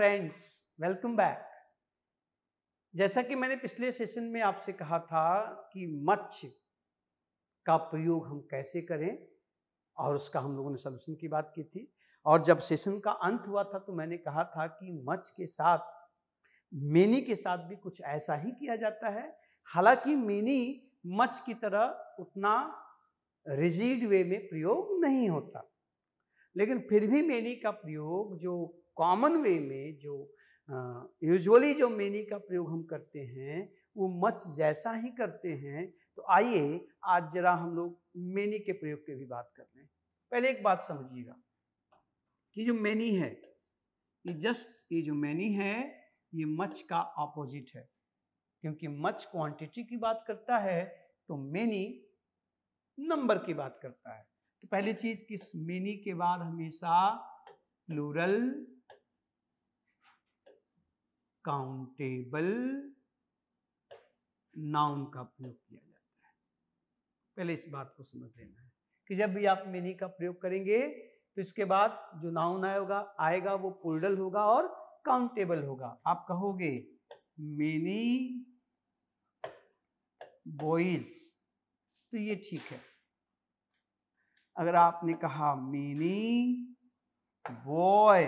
friends welcome back जैसा कि मैंने पिछले सेशन में आपसे कहा था कि मच्छ का प्रयोग हम कैसे करें और उसका हम लोगों ने सोल्यूशन की बात की थी और जब सेशन का अंत हुआ था तो मैंने कहा था कि मच्छ के साथ मेनी के साथ भी कुछ ऐसा ही किया जाता है हालांकि मेनी मच्छ की तरह उतना रिजिड वे में प्रयोग नहीं होता लेकिन फिर भी मेनी का प्रयोग जो कॉमन वे में जो यूजुअली जो मेनी का प्रयोग हम करते हैं वो मच जैसा ही करते हैं तो आइए आज जरा हम लोग मेनी के प्रयोग की भी बात कर लें पहले एक बात समझिएगा कि जो मेनी है ये जस्ट ये जो मैनी है ये मच का ऑपोजिट है क्योंकि मच क्वांटिटी की बात करता है तो मैनी नंबर की बात करता है तो पहली चीज किस मेनी के बाद हमेशा प्लूरल काउंटेबल नाउन का प्रयोग किया जाता है पहले इस बात को समझ लेना है कि जब भी आप मेनी का प्रयोग करेंगे तो इसके बाद जो नाउन आएगा आएगा वो पुर्डल होगा और काउंटेबल होगा आप कहोगे मेनी बॉयज तो ये ठीक है अगर आपने कहा मेनी बॉय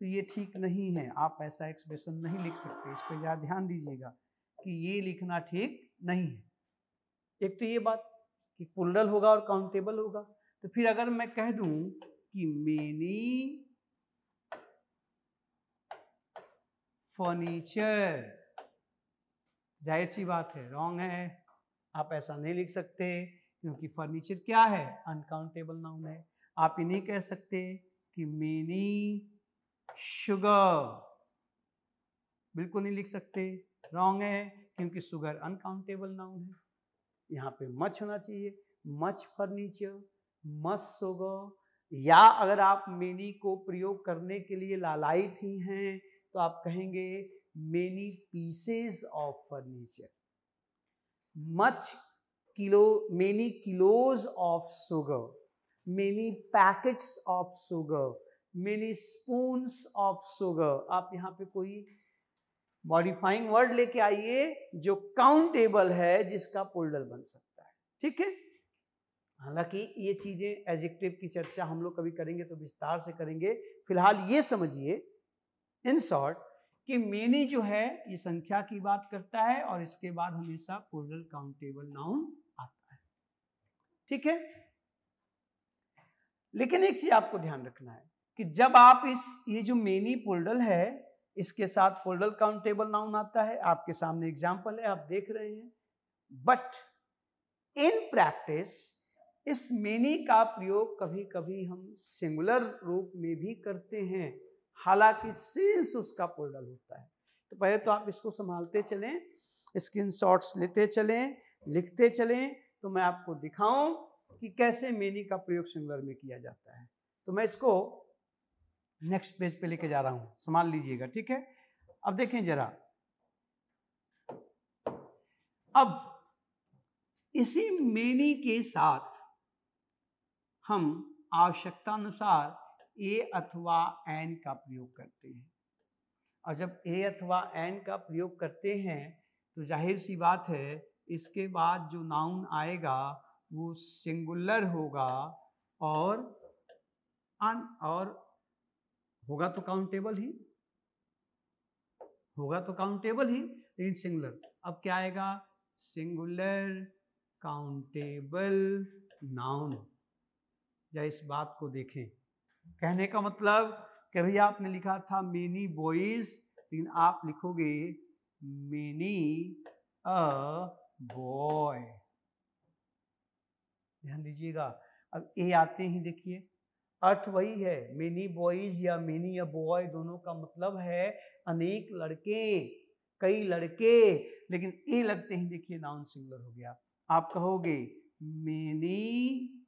तो ये ठीक नहीं है आप ऐसा एक्सप्रेशन नहीं लिख सकते इस पर यहाँ ध्यान दीजिएगा कि ये लिखना ठीक नहीं है एक तो ये बात कि पुलरल होगा और काउंटेबल होगा तो फिर अगर मैं कह दूं कि मेनी फर्नीचर जाहिर सी बात है रॉन्ग है आप ऐसा नहीं लिख सकते क्योंकि फर्नीचर क्या है अनकाउंटेबल नाउन है आप ये नहीं कह सकते कि मेनी शुगर बिल्कुल नहीं लिख सकते रॉन्ग है क्योंकि शुगर अनकाउंटेबल नाउन है यहाँ पे मच होना चाहिए मच फर्नीचर मच शुगर या अगर आप मेनी को प्रयोग करने के लिए लालाई थी हैं तो आप कहेंगे many pieces of furniture much kilo many kilos of sugar many packets of sugar many spoon of sugar आप यहाँ पे कोई मॉडिफाइंग वर्ड लेके आइए जो काउंटेबल है जिसका पोल्डल बन सकता है ठीक है हालांकि ये चीजें एजेक्टिव की चर्चा हम लोग कभी करेंगे तो विस्तार से करेंगे फिलहाल ये समझिए इन शॉर्ट कि मेनी जो है ये संख्या की बात करता है और इसके बाद हमेशा पोल्डल काउंटेबल नाउन आता है ठीक है लेकिन एक चीज आपको ध्यान रखना है कि जब आप इस ये जो मेनी पोल्डल है इसके साथ पोल्डल काउंटेबल नाउन आता है आपके सामने एग्जाम्पल है आप देख रहे हैं बट इन प्रैक्टिस इस मेनी का प्रयोग कभी कभी हम सिंगुलर रूप में भी करते हैं हालांकि सेंस उसका पोल्डल होता है तो पहले तो आप इसको संभालते चलें स्क्रीन शॉट्स लेते चलें लिखते चलें तो मैं आपको दिखाऊं कि कैसे मेनी का प्रयोग सिंगुलर में किया जाता है तो मैं इसको नेक्स्ट पेज पे लेके जा रहा हूं संभाल लीजिएगा ठीक है अब देखें जरा अब इसी मेनी के साथ हम आवश्यकता अनुसार ए अथवा एन का प्रयोग करते हैं और जब ए अथवा एन का प्रयोग करते हैं तो जाहिर सी बात है इसके बाद जो नाउन आएगा वो सिंगुलर होगा और अन और होगा तो काउंटेबल ही होगा तो काउंटेबल ही लेकिन सिंगुलर अब क्या आएगा सिंगुलर काउंटेबल नाउन या इस बात को देखें कहने का मतलब कि आपने लिखा था मेनी बॉयज लेकिन आप लिखोगे मेनी अ बॉय ध्यान दीजिएगा अब ए आते ही देखिए अर्थ वही है मेनी बॉयज या मेनी या बॉय दोनों का मतलब है अनेक लड़के कई लड़के लेकिन ए लगते ही देखिए नाउन सिंगुलर हो गया आप कहोगे मेनी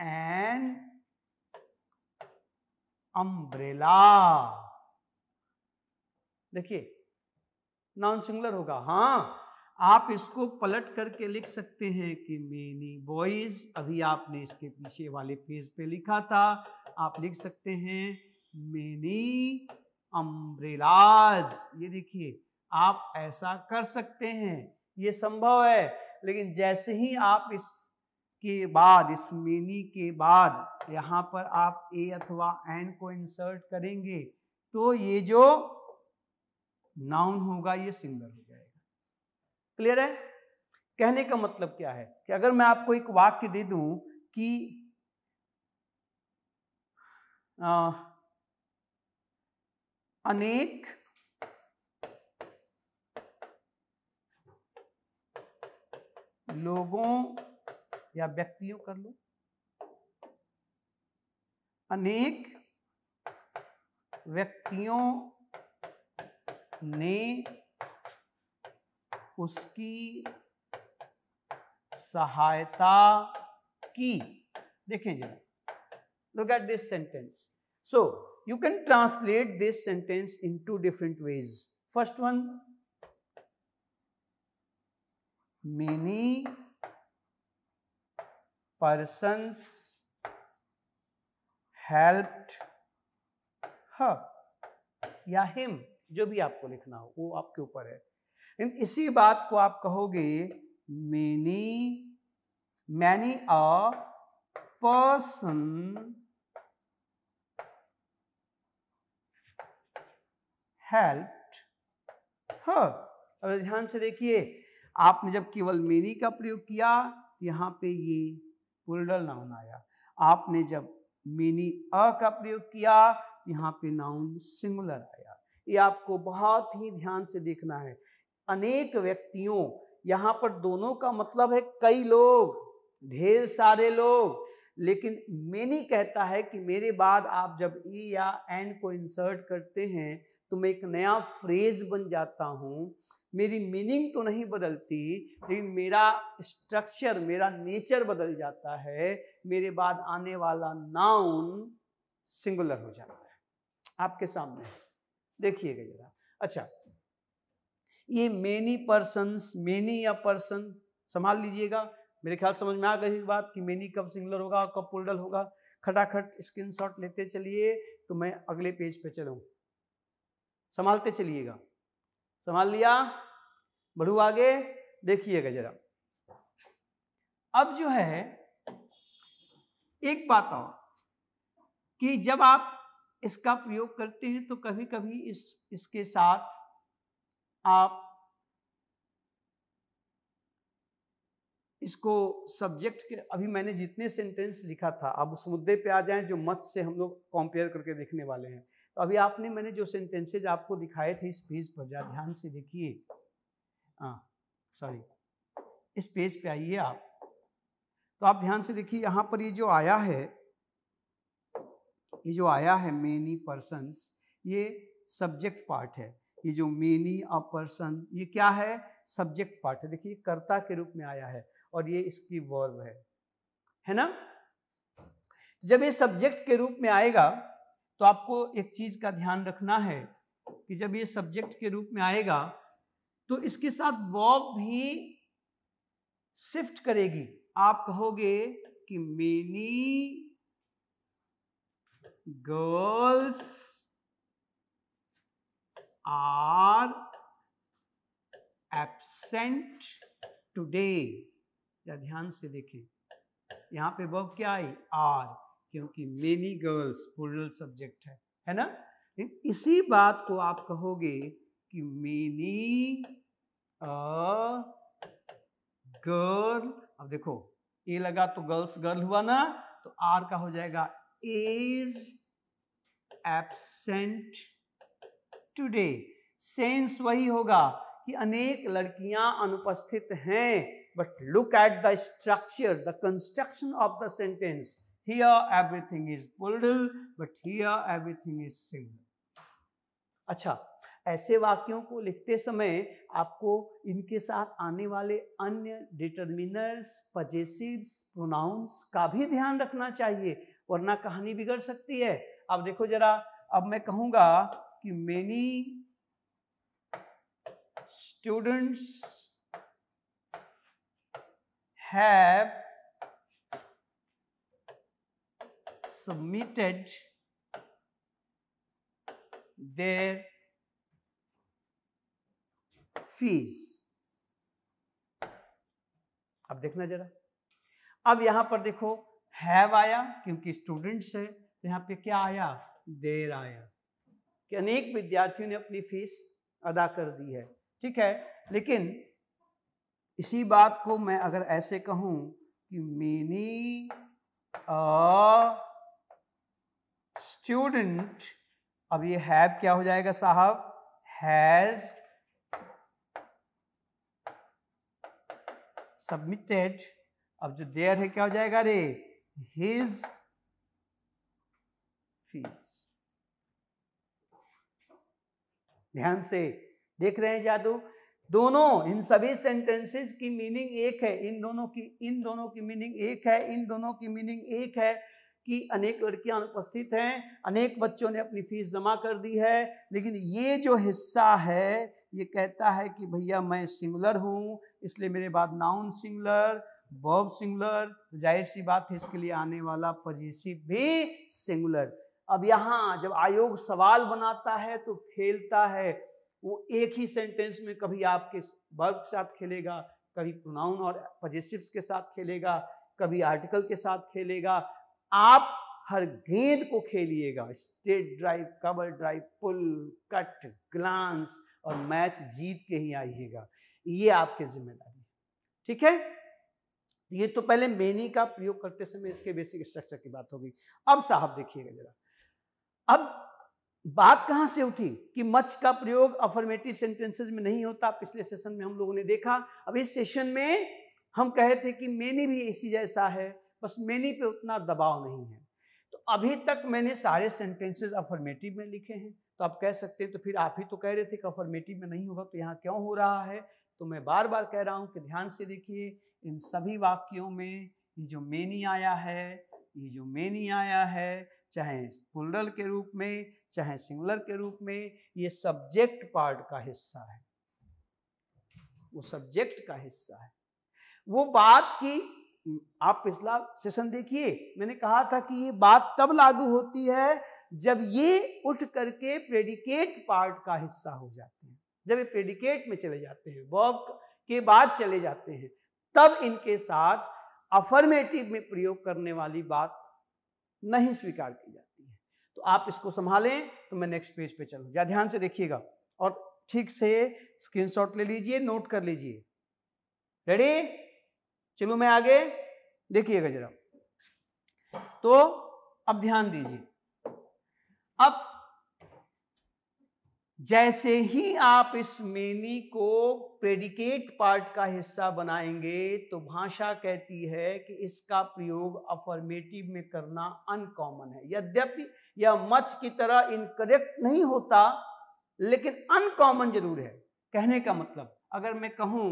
एंड अम्ब्रेला देखिए नाउन सिंगुलर होगा हाँ आप इसको पलट करके लिख सकते हैं कि मेनी बॉयज अभी आपने इसके पीछे वाले पेज पे लिखा था आप लिख सकते हैं मेनी अम्ब्रेलाज ये देखिए आप ऐसा कर सकते हैं ये संभव है लेकिन जैसे ही आप इस के बाद इस मेनी के बाद यहाँ पर आप ए अथवा एन को इंसर्ट करेंगे तो ये जो नाउन होगा ये सिंगल होगा क्लियर है कहने का मतलब क्या है कि अगर मैं आपको एक वाक्य दे दूं कि आ, अनेक लोगों या व्यक्तियों कर लो अनेक व्यक्तियों ने उसकी सहायता की देखिए जरा look at this sentence so you can translate this sentence into different ways first one many persons या हिम जो भी आपको लिखना हो वो आपके ऊपर है इसी बात को आप कहोगे many many a person helped her अब ध्यान से देखिए आपने जब केवल मेनी का प्रयोग किया तो यहाँ पे ये पुलडल नाउन आया आपने जब मेनी अ का प्रयोग किया यहां तो यहाँ पे नाउन सिंगुलर आया ये आपको बहुत ही ध्यान से देखना है अनेक व्यक्तियों यहाँ पर दोनों का मतलब है कई लोग ढेर सारे लोग लेकिन मैनी कहता है कि मेरे बाद आप जब ई या एन को इंसर्ट करते हैं तो मैं एक नया फ्रेज बन जाता हूँ मेरी मीनिंग तो नहीं बदलती लेकिन मेरा स्ट्रक्चर मेरा नेचर बदल जाता है मेरे बाद आने वाला नाउन सिंगुलर हो जाता है आपके सामने देखिएगा जरा अच्छा ये मेनी पर्सन मेनी या पर्सन संभाल लीजिएगा मेरे ख्याल समझ में आ गई बात कि मेनी कब सिंगलर होगा कब प्लूरल होगा खटाखट स्क्रीन शॉट लेते चलिए तो मैं अगले पेज पे चलूँ संभालते चलिएगा संभाल लिया बढ़ू आगे देखिएगा जरा अब जो है एक बात और कि जब आप इसका प्रयोग करते हैं तो कभी कभी इस इसके साथ आप इसको सब्जेक्ट के अभी मैंने जितने सेंटेंस लिखा था आप उस मुद्दे पे आ जाएं जो मत से हम लोग कंपेयर करके देखने वाले हैं तो अभी आपने मैंने जो सेंटेंसेज आपको दिखाए थे इस पेज पर जा ध्यान से देखिए हाँ सॉरी इस पेज पे आइए आप तो आप ध्यान से देखिए यहाँ पर ये जो आया है ये जो आया है मेनी पर्सनस ये सब्जेक्ट पार्ट है ये जो मेनी अ पर्सन ये क्या है सब्जेक्ट पार्ट है देखिए कर्ता के रूप में आया है और ये इसकी वर्ब है है ना तो जब ये सब्जेक्ट के रूप में आएगा तो आपको एक चीज का ध्यान रखना है कि जब ये सब्जेक्ट के रूप में आएगा तो इसके साथ वर्ब भी शिफ्ट करेगी आप कहोगे कि many girls are absent today या ध्यान से देखें यहां पे वर्ब क्या आई आर क्योंकि मेनी गर्ल्स प्लूरल सब्जेक्ट है है ना इसी बात को आप कहोगे कि मेनी गर्ल अब देखो ए लगा तो गर्ल्स गर्ल हुआ ना तो आर का हो जाएगा इज एबसेंट टुडे सेंस वही होगा कि अनेक लड़कियां अनुपस्थित हैं but look at the structure the construction of the sentence here everything is plural but here everything is single अच्छा ऐसे वाक्यों को लिखते समय आपको इनके साथ आने वाले अन्य डिटर्मिनर्स पजेसिव्स प्रोनाउंस का भी ध्यान रखना चाहिए वरना कहानी बिगड़ सकती है अब देखो जरा अब मैं कहूँगा कि many students have submitted their fees अब देखना जरा अब यहां पर देखो हैव आया क्योंकि स्टूडेंट्स है तो यहां पे क्या आया देर आया कि अनेक विद्यार्थियों ने अपनी फीस अदा कर दी है ठीक है लेकिन इसी बात को मैं अगर ऐसे कहूं कि मेनी अ स्टूडेंट अब ये हैव क्या हो जाएगा साहब हैज सबमिटेड अब जो देयर है क्या हो जाएगा रे हिज फीस ध्यान से देख रहे हैं जादू दोनों इन सभी सेंटेंसेस की मीनिंग एक है इन दोनों की इन दोनों की मीनिंग एक है इन दोनों की मीनिंग एक है कि अनेक लड़कियां अनुपस्थित हैं अनेक बच्चों ने अपनी फीस जमा कर दी है लेकिन ये जो हिस्सा है ये कहता है कि भैया मैं सिंगुलर हूँ इसलिए मेरे बाद नाउन सिंगुलर वर्ब सिंगुलर जाहिर सी बात है इसके लिए आने वाला पजेसिव भी सिंगुलर अब यहाँ जब आयोग सवाल बनाता है तो खेलता है वो एक ही सेंटेंस में कभी आपके वर्ग के साथ खेलेगा कभी प्रोनाउन और पजेसिव्स के साथ खेलेगा कभी आर्टिकल के साथ खेलेगा आप हर गेंद को खेलिएगा straight drive cover drive pull cut glance और मैच जीत के ही आइएगा ये आपकी जिम्मेदारी ठीक है ये तो पहले मेनी का प्रयोग करते समय इसके बेसिक स्ट्रक्चर की बात हो गई अब साहब देखिएगा जरा अब बात कहां से उठी कि मच का प्रयोग अफर्मेटिव सेंटेंसेस में नहीं होता पिछले सेशन में हम लोगों ने देखा अब इस सेशन में हम कहे थे कि मैनी भी इसी जैसा है बस मैनी पे उतना दबाव नहीं है तो अभी तक मैंने सारे सेंटेंसेज अफर्मेटिव में लिखे हैं तो आप कह सकते हैं तो फिर आप ही तो कह रहे थे कि अफर्मेटिव में नहीं होगा तो यहाँ क्यों हो रहा है तो मैं बार बार कह रहा हूँ कि ध्यान से देखिए इन सभी वाक्यों में ये जो मैनी आया है ये जो मैनी आया है चाहे प्लुरल के रूप में चाहे सिंगुलर के रूप में ये सब्जेक्ट पार्ट का हिस्सा है वो सब्जेक्ट का हिस्सा है वो बात की आप पिछला सेशन देखिए मैंने कहा था कि ये बात तब लागू होती है जब ये उठ करके प्रेडिकेट पार्ट का हिस्सा हो जाते हैं जब ये प्रेडिकेट में चले जाते हैं वर्ब के बाद चले जाते हैं तब इनके साथ अफर्मेटिव में प्रयोग करने वाली बात नहीं स्वीकार की जाती है तो आप इसको संभालें तो मैं नेक्स्ट पेज पे चलूँ या ध्यान से देखिएगा और ठीक से स्क्रीनशॉट ले लीजिए नोट कर लीजिए रेडी चलो मैं आगे देखिएगा जरा तो अब ध्यान दीजिए अब जैसे ही आप इस मेनी को प्रेडिकेट पार्ट का हिस्सा बनाएंगे तो भाषा कहती है कि इसका प्रयोग अफर्मेटिव में करना अनकॉमन है यद्यपि यह मच की तरह इनकरेक्ट नहीं होता लेकिन अनकॉमन जरूर है कहने का मतलब अगर मैं कहूं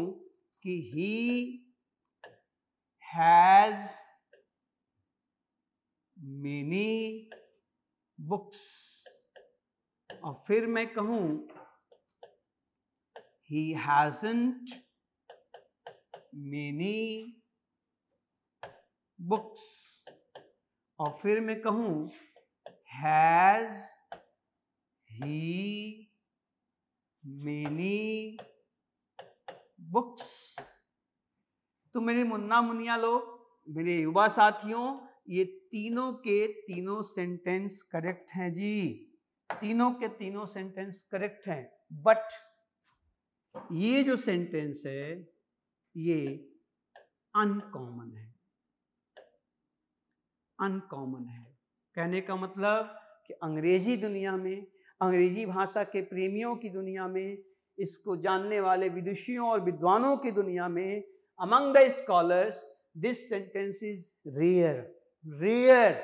कि ही हैज मेनी बुक्स और फिर मैं कहूं ही हैजेंट मेनी बुक्स और फिर मैं कहूं हैज ही मेनी बुक्स तो मेरे मुन्ना मुनिया लोग मेरे युवा साथियों ये तीनों के तीनों सेंटेंस करेक्ट हैं जी तीनों के तीनों सेंटेंस करेक्ट हैं बट ये जो सेंटेंस है ये अनकॉमन है अनकॉमन है कहने का मतलब कि अंग्रेजी दुनिया में अंग्रेजी भाषा के प्रेमियों की दुनिया में इसको जानने वाले विदुषियों और विद्वानों की दुनिया में among the scholars this sentence is rare rare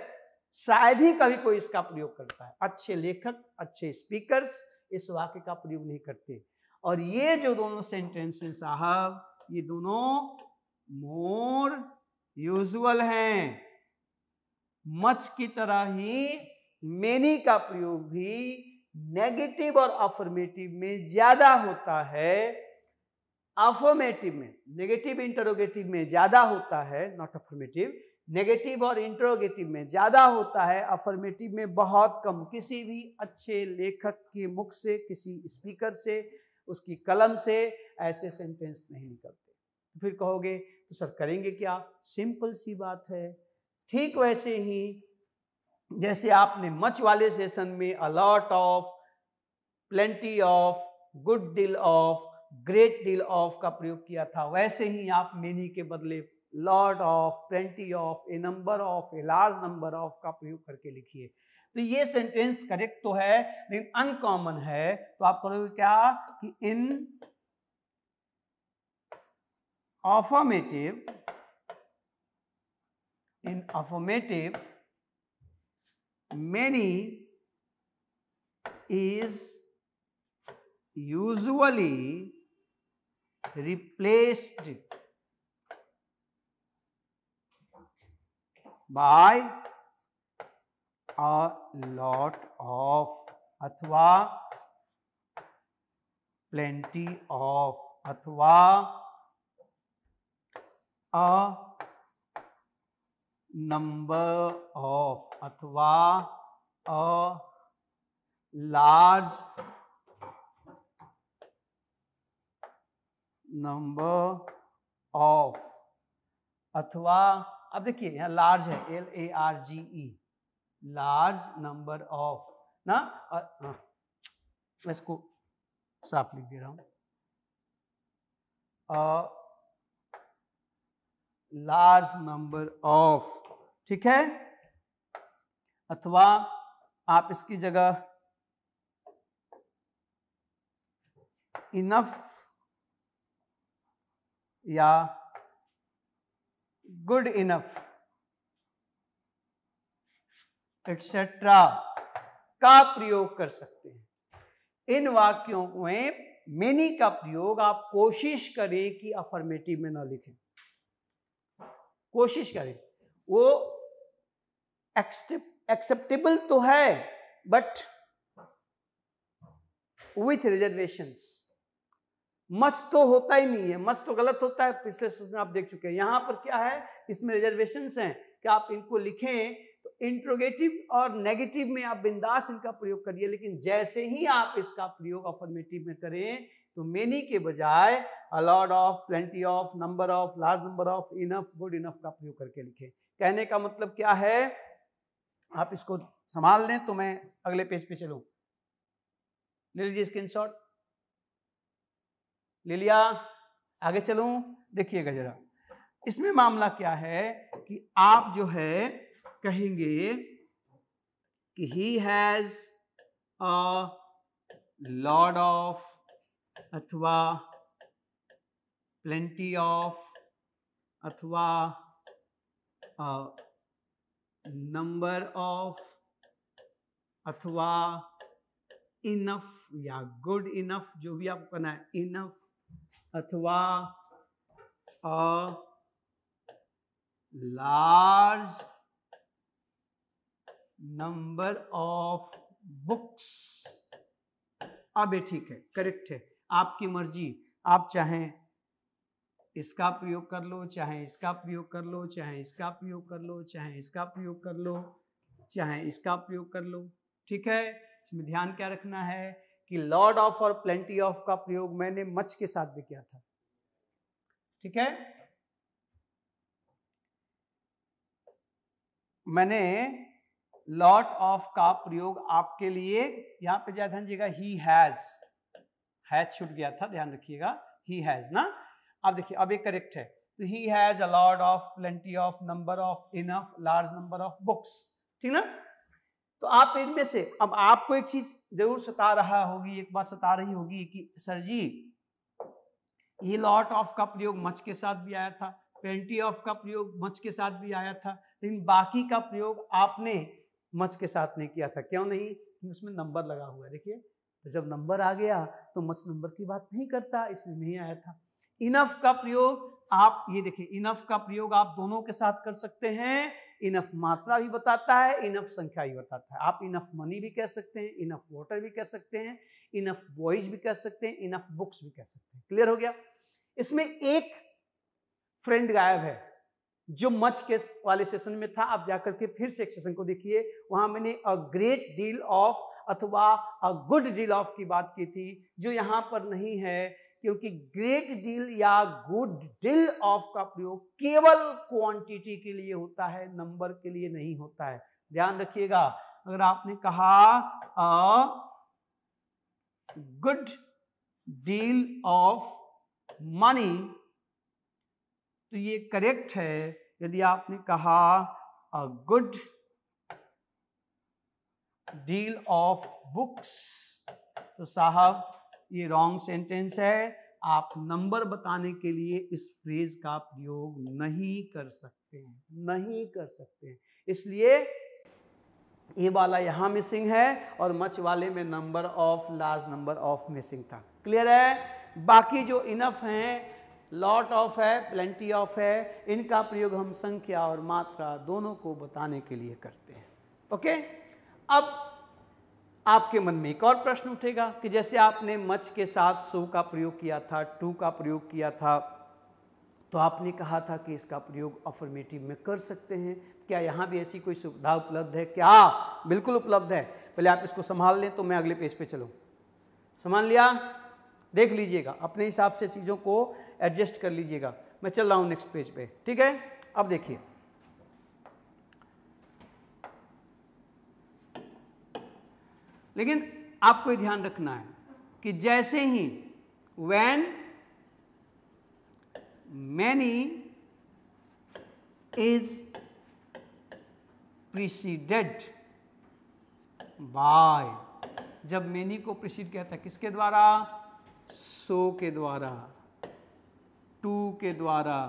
शायद ही कभी कोई इसका प्रयोग करता है अच्छे लेखक अच्छे स्पीकर्स इस वाक्य का प्रयोग नहीं करते और ये जो दोनों सेंटेंस हैं साहब ये दोनों मोर यूजुअल हैं मच की तरह ही मेनी का प्रयोग भी नेगेटिव और अफर्मेटिव में ज्यादा होता है अफर्मेटिव में नेगेटिव इंटरोगेटिव में ज्यादा होता है नॉट अफर्मेटिव नेगेटिव और इंट्रोगेटिव में ज़्यादा होता है अफर्मेटिव में बहुत कम किसी भी अच्छे लेखक के मुख से किसी स्पीकर से उसकी कलम से ऐसे सेंटेंस नहीं निकलते तो फिर कहोगे तो सर करेंगे क्या सिंपल सी बात है ठीक वैसे ही जैसे आपने मच वाले सेशन में a lot of plenty of good deal of great deal of का प्रयोग किया था वैसे ही आप मेनी के बदले lot of plenty of a number of a large number of का प्रयोग करके लिखिए तो ये सेंटेंस करेक्ट तो है लेकिन अनकॉमन है तो आप करोगे क्या कि in affirmative in affirmative many is usually replaced by a lot of अथवा प्लेंटी ऑफ अथवा अ नंबर ऑफ अथवा अ लार्ज नंबर ऑफ अथवा अब देखिए यहाँ लार्ज है L A R G E large number of ना और हाँ, मैं इसको साफ लिख दे रहा हूं लार्ज नंबर ऑफ ठीक है अथवा आप इसकी जगह इनफ या good enough etc का प्रयोग कर सकते हैं इन वाक्यों में मेनी का प्रयोग आप कोशिश करें कि अफर्मेटिव में ना लिखें कोशिश करें वो एक्सेप्टेबल तो है बट विथ रिजर्वेशंस मस्त तो होता ही नहीं है मस्त तो गलत होता है पिछले सेशन आप देख चुके हैं यहाँ पर क्या है इसमें रिजर्वेशन हैं कि आप इनको लिखें तो इंट्रोगेटिव और नेगेटिव में आप बिंदास इनका प्रयोग करिए लेकिन जैसे ही आप इसका प्रयोग अफर्मेटिव में करें तो मेनी के बजाय a lot of plenty of number of large number of enough good enough का प्रयोग करके लिखें कहने का मतलब क्या है आप इसको संभाल लें तो मैं अगले पेज पे चलू ले लीजिए स्क्रीन शॉट ले लिया आगे चलूं देखिएगा जरा इसमें मामला क्या है कि आप जो है कहेंगे कि he has a lot of अथवा प्लेंटी ऑफ अथवा नंबर ऑफ अथवा इनफ या गुड इनफ जो भी आपको करना है इनफ अथवा a large number of books अब ये ठीक है करेक्ट है आपकी मर्जी आप चाहें इसका प्रयोग कर लो चाहे इसका प्रयोग कर लो चाहे इसका प्रयोग कर लो चाहे इसका प्रयोग कर लो चाहे इसका प्रयोग कर लो ठीक है इसमें ध्यान क्या रखना है कि लॉर्ड ऑफ और प्लेंटी ऑफ का प्रयोग मैंने मच के साथ भी किया था ठीक है मैंने लॉट ऑफ का प्रयोग आपके लिए यहां पे ध्यान दीजिएगा ही हैज हैज छूट गया था ध्यान रखिएगा ही हैज ना अब देखिए अब ये करेक्ट है तो he has a lot of plenty of number of enough large number of books ठीक ना तो आप इनमें से अब आपको एक चीज जरूर सता रहा होगी एक बात सता रही होगी कि सर जी ये लॉट ऑफ का प्रयोग मच के साथ भी आया था पेंटी ऑफ का प्रयोग मच के साथ भी आया था लेकिन बाकी का प्रयोग आपने मच के साथ नहीं किया था क्यों नहीं क्योंकि उसमें नंबर लगा हुआ है देखिए तो जब नंबर आ गया तो मच नंबर की बात नहीं करता इसलिए नहीं आया था इनफ का प्रयोग आप ये देखिए इनफ का प्रयोग आप दोनों के साथ कर सकते हैं इनफ मात्रा भी बताता है इनफ संख्या भी बताता है आप इनफ मनी भी कह सकते हैं इनफ वाटर भी कह सकते हैं इनफ बॉयज भी कह सकते हैं इनफ बुक्स भी कह सकते हैं क्लियर हो गया इसमें एक फ्रेंड गायब है जो मच के वाले सेशन में था आप जाकर के फिर से एक सेशन को देखिए वहां मैंने अ ग्रेट डील ऑफ अथवा अ गुड डील ऑफ की बात की थी जो यहां पर नहीं है क्योंकि ग्रेट डील या गुड डील ऑफ का प्रयोग केवल क्वांटिटी के लिए होता है नंबर के लिए नहीं होता है ध्यान रखिएगा अगर आपने कहा गुड डील ऑफ मनी तो ये करेक्ट है यदि आपने कहा a good deal of books तो साहब ये रॉन्ग सेंटेंस है आप नंबर बताने के लिए इस फ्रेज का प्रयोग नहीं कर सकते हैं नहीं कर सकते हैं इसलिए ये वाला यहां मिसिंग है और मच वाले में number of large number of missing था क्लियर है बाकी जो इनफ हैं लॉट ऑफ है प्लेंटी ऑफ है इनका प्रयोग हम संख्या और मात्रा दोनों को बताने के लिए करते हैं ओके अब आपके मन में एक और प्रश्न उठेगा कि जैसे आपने मच के साथ सो का प्रयोग किया था टू का प्रयोग किया था तो आपने कहा था कि इसका प्रयोग अफर्मेटिव में कर सकते हैं क्या यहाँ भी ऐसी कोई सुविधा उपलब्ध है क्या बिल्कुल उपलब्ध है पहले आप इसको संभाल लें तो मैं अगले पेज पे चलूँ संभाल लिया देख लीजिएगा अपने हिसाब से चीज़ों को एडजस्ट कर लीजिएगा मैं चल रहा हूँ नेक्स्ट पेज पे ठीक है अब देखिए लेकिन आपको ध्यान रखना है कि जैसे ही when many is preceded by जब मैनी को प्रिसीड किया था किसके द्वारा सो के द्वारा टू के द्वारा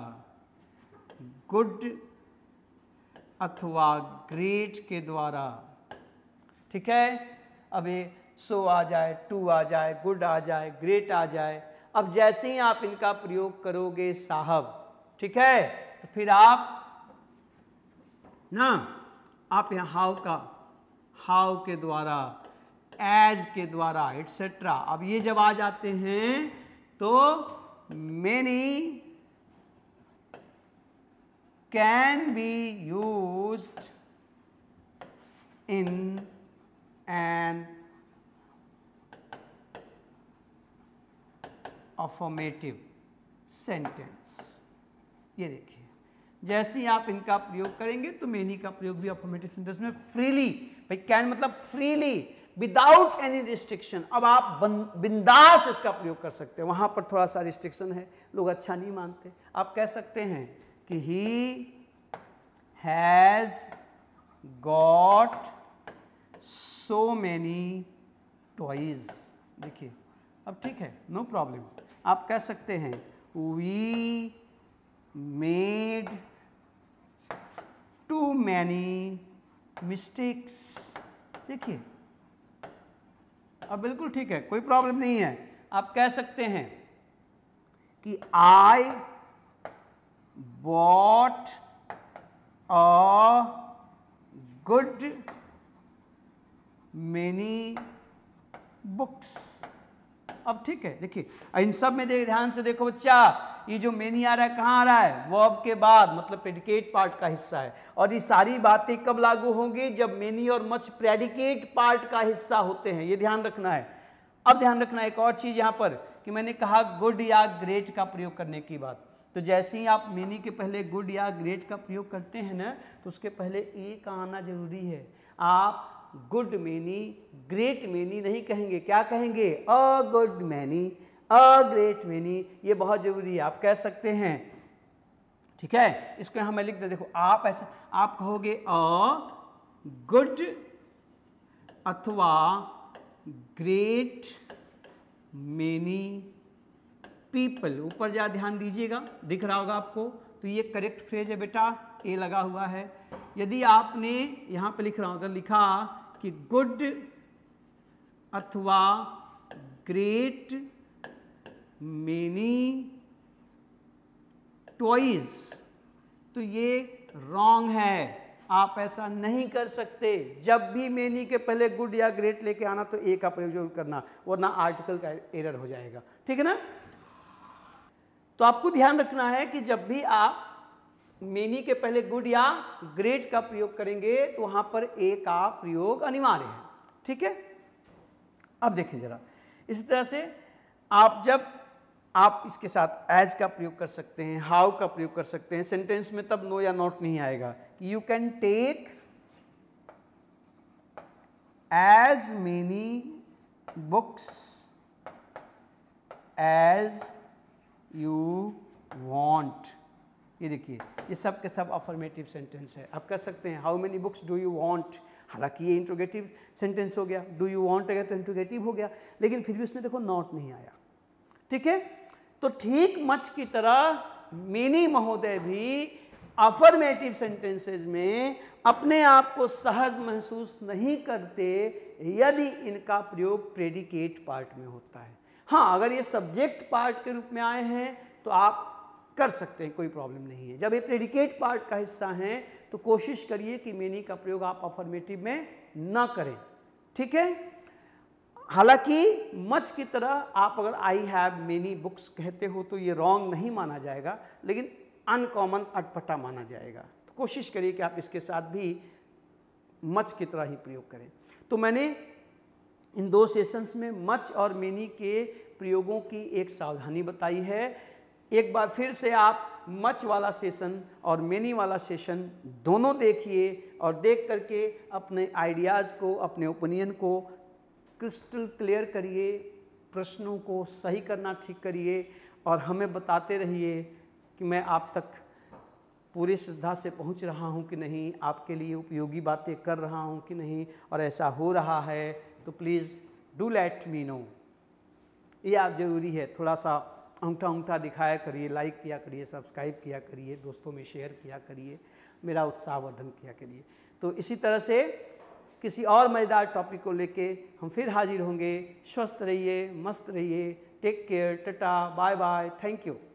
गुड अथवा ग्रेट के द्वारा ठीक है अब ये सो आ जाए टू आ जाए गुड आ जाए ग्रेट आ जाए अब जैसे ही आप इनका प्रयोग करोगे साहब ठीक है तो फिर आप ना आप यहाँ हाउ का हाउ के द्वारा एज के द्वारा एट्सेट्रा अब ये जब आ जाते हैं तो many can be used in an affirmative sentence ये देखिए जैसे ही आप इनका प्रयोग करेंगे तो मेनी का प्रयोग भी अफॉर्मेटिव सेंटेंस में फ्रीली भाई कैन मतलब फ्रीली विदाउट एनी रिस्ट्रिक्शन अब आप बिंदास इसका प्रयोग कर सकते हैं वहां पर थोड़ा सा रिस्ट्रिक्शन है लोग अच्छा नहीं मानते आप कह सकते हैं कि he has got so many toys देखिए अब ठीक है नो प्रॉब्लम आप कह सकते हैं we made too many mistakes देखिए अब बिल्कुल ठीक है कोई प्रॉब्लम नहीं है आप कह सकते हैं कि I bought a good many books अब ठीक है देखिए इन सब में देख ध्यान से देखो बच्चा ये जो मैनी आ रहा है कहाँ आ रहा है वर्ब के बाद मतलब प्रेडिकेट पार्ट का हिस्सा है और ये सारी बातें कब लागू होंगी जब मेनी और मच प्रेडिकेट पार्ट का हिस्सा होते हैं ये ध्यान रखना है अब ध्यान रखना एक और चीज़ यहाँ पर कि मैंने कहा गुड या ग्रेट का प्रयोग करने की बात तो जैसे ही आप मेनी के पहले गुड या ग्रेट का प्रयोग करते हैं ना तो उसके पहले ए का आना जरूरी है आप गुड मैनी ग्रेट मैनी नहीं कहेंगे क्या कहेंगे a good many a great many ये बहुत ज़रूरी है आप कह सकते हैं ठीक है इसको यहां मैं लिख दे देखो आप ऐसा आप कहोगे अ गुड अथवा ग्रेट मैनी पीपल ऊपर जा ध्यान दीजिएगा दिख रहा होगा आपको तो ये करेक्ट फ्रेज है बेटा ए लगा हुआ है यदि आपने यहाँ पे लिख रहा हूँ अगर लिखा कि गुड अथवा ग्रेट मेनी टॉयज तो ये रॉन्ग है आप ऐसा नहीं कर सकते जब भी मेनी के पहले गुड या ग्रेट लेके आना तो ए का प्रयोग जरूर करना वरना आर्टिकल का एरर हो जाएगा ठीक है ना तो आपको ध्यान रखना है कि जब भी आप मेनी के पहले गुड या ग्रेट का प्रयोग करेंगे तो वहां पर ए का प्रयोग अनिवार्य है ठीक है अब देखिए ज़रा इसी तरह से आप जब आप इसके साथ एज का प्रयोग कर सकते हैं हाउ का प्रयोग कर सकते हैं सेंटेंस में तब नो या नॉट नहीं आएगा you can take as many books as you want ये देखिए ये सब के सब अफर्मेटिव सेंटेंस है आप कह सकते हैं how many books do you want हालांकि ये इंट्रोगेटिव सेंटेंस हो गया डू यू वांट अगर तो इंट्रोगेटिव हो गया लेकिन फिर भी उसमें देखो नॉट नहीं आया ठीक है तो ठीक मच की तरह मिनी महोदय भी अफर्मेटिव सेंटेंसेज में अपने आप को सहज महसूस नहीं करते यदि इनका प्रयोग प्रेडिकेट पार्ट में होता है हाँ अगर ये सब्जेक्ट पार्ट के रूप में आए हैं तो आप कर सकते हैं कोई प्रॉब्लम नहीं है जब ये प्रेडिकेट पार्ट का हिस्सा है तो कोशिश करिए कि मेनी का प्रयोग आप अफर्मेटिव में ना करें ठीक है हालांकि मच की तरह आप अगर आई हैव मेनी बुक्स कहते हो तो ये रॉन्ग नहीं माना जाएगा लेकिन अनकॉमन अटपटा माना जाएगा तो कोशिश करिए कि आप इसके साथ भी मच की तरह ही प्रयोग करें तो मैंने इन दो सेशंस में मच और मेनी के प्रयोगों की एक सावधानी बताई है एक बार फिर से आप मच वाला सेशन और मेनी वाला सेशन दोनों देखिए और देख करके अपने आइडियाज़ को अपने ओपिनियन को क्रिस्टल क्लियर करिए प्रश्नों को सही करना ठीक करिए और हमें बताते रहिए कि मैं आप तक पूरी श्रद्धा से पहुंच रहा हूं कि नहीं आपके लिए उपयोगी बातें कर रहा हूं कि नहीं और ऐसा हो रहा है तो please do let me know ये आप ज़रूरी है थोड़ा सा अंगठा उंगठा दिखाया करिए लाइक किया करिए सब्सक्राइब किया करिए दोस्तों में शेयर किया करिए मेरा उत्साहवर्धन किया करिए तो इसी तरह से किसी और मज़ेदार टॉपिक को लेके हम फिर हाजिर होंगे स्वस्थ रहिए मस्त रहिए take care tata bye bye thank you